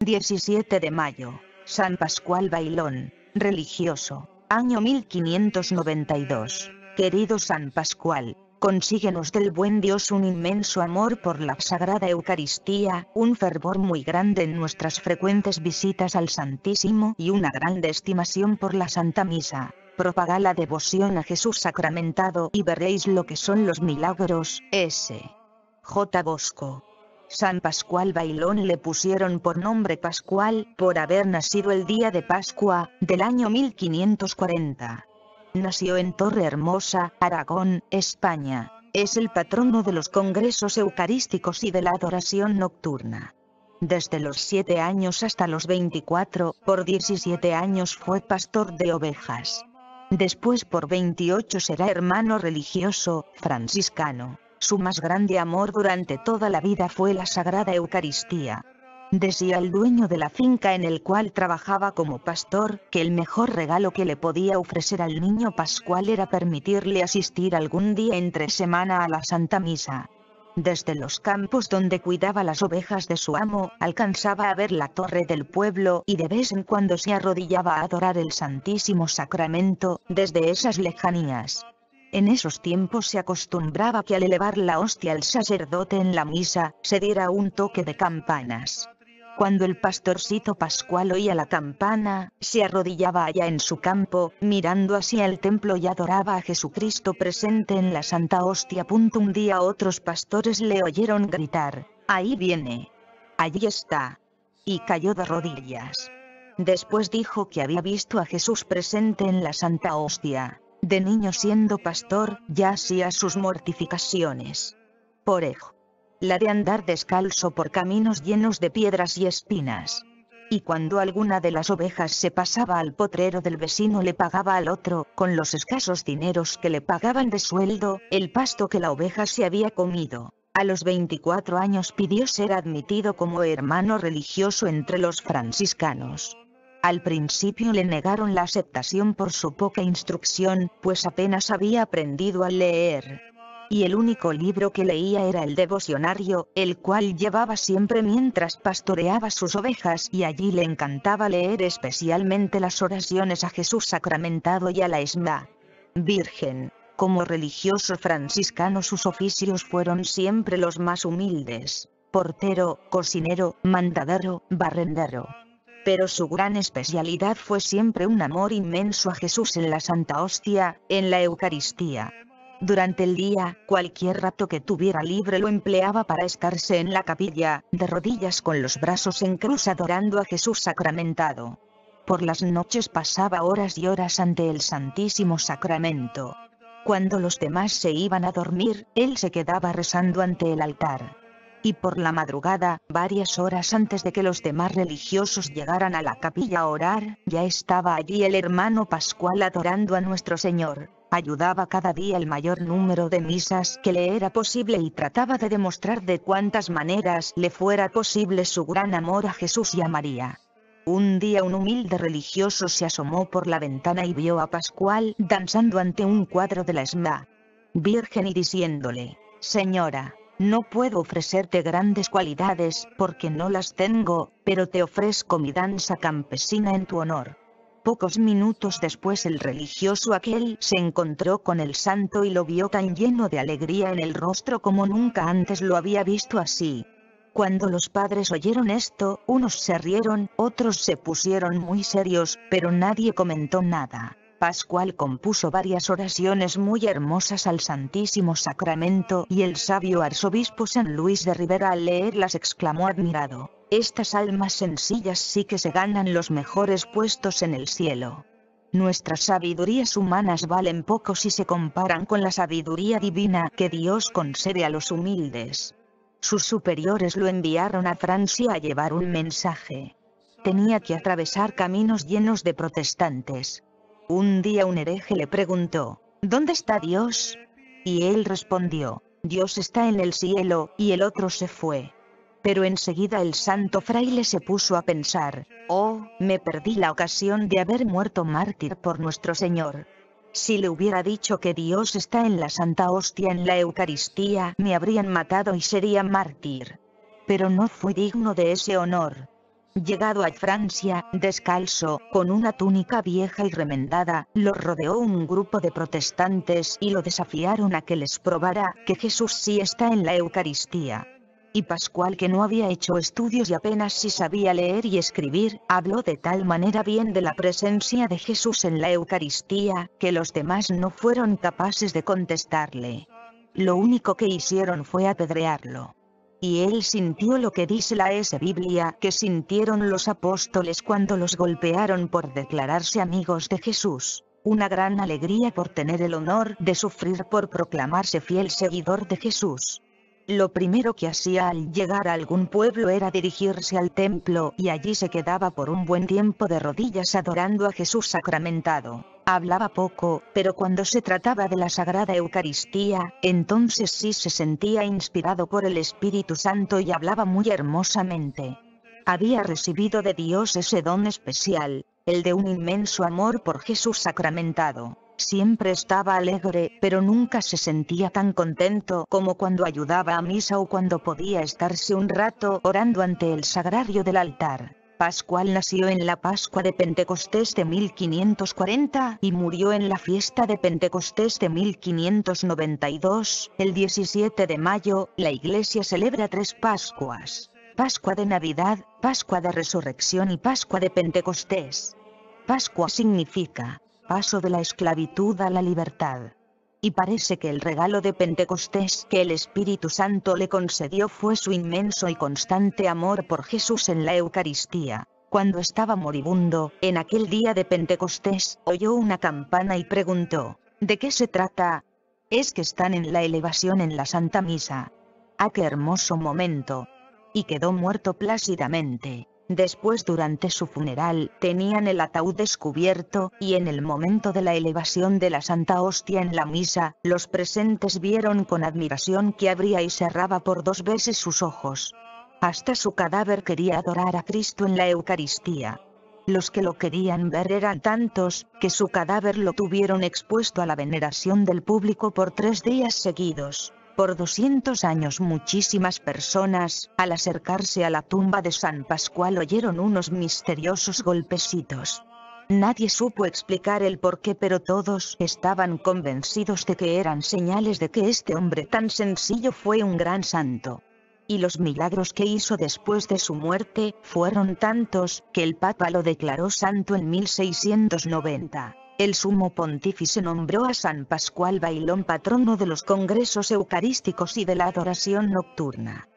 17 de mayo, San Pascual Bailón, religioso, año 1592. Querido San Pascual, consíguenos del buen Dios un inmenso amor por la Sagrada Eucaristía, un fervor muy grande en nuestras frecuentes visitas al Santísimo y una grande estimación por la Santa Misa. Propaga la devoción a Jesús sacramentado y veréis lo que son los milagros, S. J. Bosco. San Pascual Bailón le pusieron por nombre Pascual por haber nacido el día de Pascua, del año 1540. Nació en Torre Hermosa, Aragón, España. Es el patrono de los congresos eucarísticos y de la adoración nocturna. Desde los 7 años hasta los 24, por 17 años fue pastor de ovejas. Después por 28 será hermano religioso, franciscano. Su más grande amor durante toda la vida fue la Sagrada Eucaristía. Decía el dueño de la finca en el cual trabajaba como pastor, que el mejor regalo que le podía ofrecer al niño Pascual era permitirle asistir algún día entre semana a la Santa Misa. Desde los campos donde cuidaba las ovejas de su amo, alcanzaba a ver la torre del pueblo y de vez en cuando se arrodillaba a adorar el Santísimo Sacramento, desde esas lejanías. En esos tiempos se acostumbraba que al elevar la hostia el sacerdote en la misa, se diera un toque de campanas. Cuando el pastorcito Pascual oía la campana, se arrodillaba allá en su campo, mirando hacia el templo y adoraba a Jesucristo presente en la Santa Hostia. Un día otros pastores le oyeron gritar, «Ahí viene. Allí está». Y cayó de rodillas. Después dijo que había visto a Jesús presente en la Santa Hostia. De niño siendo pastor, ya hacía sus mortificaciones. Por ejemplo, la de andar descalzo por caminos llenos de piedras y espinas. Y cuando alguna de las ovejas se pasaba al potrero del vecino le pagaba al otro, con los escasos dineros que le pagaban de sueldo, el pasto que la oveja se había comido. A los 24 años pidió ser admitido como hermano religioso entre los franciscanos. Al principio le negaron la aceptación por su poca instrucción, pues apenas había aprendido a leer, y el único libro que leía era el devocionario, el cual llevaba siempre mientras pastoreaba sus ovejas y allí le encantaba leer especialmente las oraciones a Jesús sacramentado y a la Esma. Virgen. Como religioso franciscano sus oficios fueron siempre los más humildes. Portero, cocinero, mandadero, barrendero pero su gran especialidad fue siempre un amor inmenso a Jesús en la Santa Hostia, en la Eucaristía. Durante el día, cualquier rato que tuviera libre lo empleaba para estarse en la capilla, de rodillas con los brazos en cruz adorando a Jesús sacramentado. Por las noches pasaba horas y horas ante el Santísimo Sacramento. Cuando los demás se iban a dormir, él se quedaba rezando ante el altar. Y por la madrugada, varias horas antes de que los demás religiosos llegaran a la capilla a orar, ya estaba allí el hermano Pascual adorando a nuestro Señor. Ayudaba cada día el mayor número de misas que le era posible y trataba de demostrar de cuántas maneras le fuera posible su gran amor a Jesús y a María. Un día un humilde religioso se asomó por la ventana y vio a Pascual danzando ante un cuadro de la Esma. Virgen y diciéndole, Señora, no puedo ofrecerte grandes cualidades porque no las tengo, pero te ofrezco mi danza campesina en tu honor. Pocos minutos después el religioso aquel se encontró con el santo y lo vio tan lleno de alegría en el rostro como nunca antes lo había visto así. Cuando los padres oyeron esto, unos se rieron, otros se pusieron muy serios, pero nadie comentó nada. Pascual compuso varias oraciones muy hermosas al Santísimo Sacramento y el sabio arzobispo San Luis de Rivera al leerlas exclamó admirado. Estas almas sencillas sí que se ganan los mejores puestos en el cielo. Nuestras sabidurías humanas valen poco si se comparan con la sabiduría divina que Dios concede a los humildes. Sus superiores lo enviaron a Francia a llevar un mensaje. Tenía que atravesar caminos llenos de protestantes. Un día un hereje le preguntó, ¿Dónde está Dios? Y él respondió, Dios está en el cielo, y el otro se fue. Pero enseguida el santo fraile se puso a pensar, oh, me perdí la ocasión de haber muerto mártir por nuestro Señor. Si le hubiera dicho que Dios está en la Santa Hostia en la Eucaristía, me habrían matado y sería mártir. Pero no fui digno de ese honor. Llegado a Francia, descalzo, con una túnica vieja y remendada, lo rodeó un grupo de protestantes y lo desafiaron a que les probara que Jesús sí está en la Eucaristía y Pascual que no había hecho estudios y apenas si sabía leer y escribir, habló de tal manera bien de la presencia de Jesús en la Eucaristía, que los demás no fueron capaces de contestarle. Lo único que hicieron fue apedrearlo. Y él sintió lo que dice la S Biblia que sintieron los apóstoles cuando los golpearon por declararse amigos de Jesús una gran alegría por tener el honor de sufrir por proclamarse fiel seguidor de Jesús. Lo primero que hacía al llegar a algún pueblo era dirigirse al templo y allí se quedaba por un buen tiempo de rodillas adorando a Jesús sacramentado. Hablaba poco, pero cuando se trataba de la Sagrada Eucaristía, entonces sí se sentía inspirado por el Espíritu Santo y hablaba muy hermosamente. Había recibido de Dios ese don especial, el de un inmenso amor por Jesús sacramentado. Siempre estaba alegre, pero nunca se sentía tan contento como cuando ayudaba a misa o cuando podía estarse un rato orando ante el sagrario del altar. Pascual nació en la Pascua de Pentecostés de 1540 y murió en la fiesta de Pentecostés de 1592. El 17 de mayo, la Iglesia celebra tres Pascuas. Pascua de Navidad, Pascua de Resurrección y Pascua de Pentecostés. Pascua significa paso de la esclavitud a la libertad. Y parece que el regalo de Pentecostés que el Espíritu Santo le concedió fue su inmenso y constante amor por Jesús en la Eucaristía. Cuando estaba moribundo, en aquel día de Pentecostés, oyó una campana y preguntó, ¿de qué se trata? Es que están en la elevación en la Santa Misa. ¡A ah, qué hermoso momento! Y quedó muerto plácidamente. Después durante su funeral, tenían el ataúd descubierto, y en el momento de la elevación de la Santa Hostia en la misa, los presentes vieron con admiración que abría y cerraba por dos veces sus ojos. Hasta su cadáver quería adorar a Cristo en la Eucaristía. Los que lo querían ver eran tantos, que su cadáver lo tuvieron expuesto a la veneración del público por tres días seguidos por 200 años muchísimas personas, al acercarse a la tumba de San Pascual oyeron unos misteriosos golpecitos. Nadie supo explicar el porqué, pero todos estaban convencidos de que eran señales de que este hombre tan sencillo fue un gran santo. Y los milagros que hizo después de su muerte fueron tantos que el Papa lo declaró santo en 1690 el sumo pontífice nombró a San Pascual Bailón patrono de los congresos eucarísticos y de la adoración nocturna.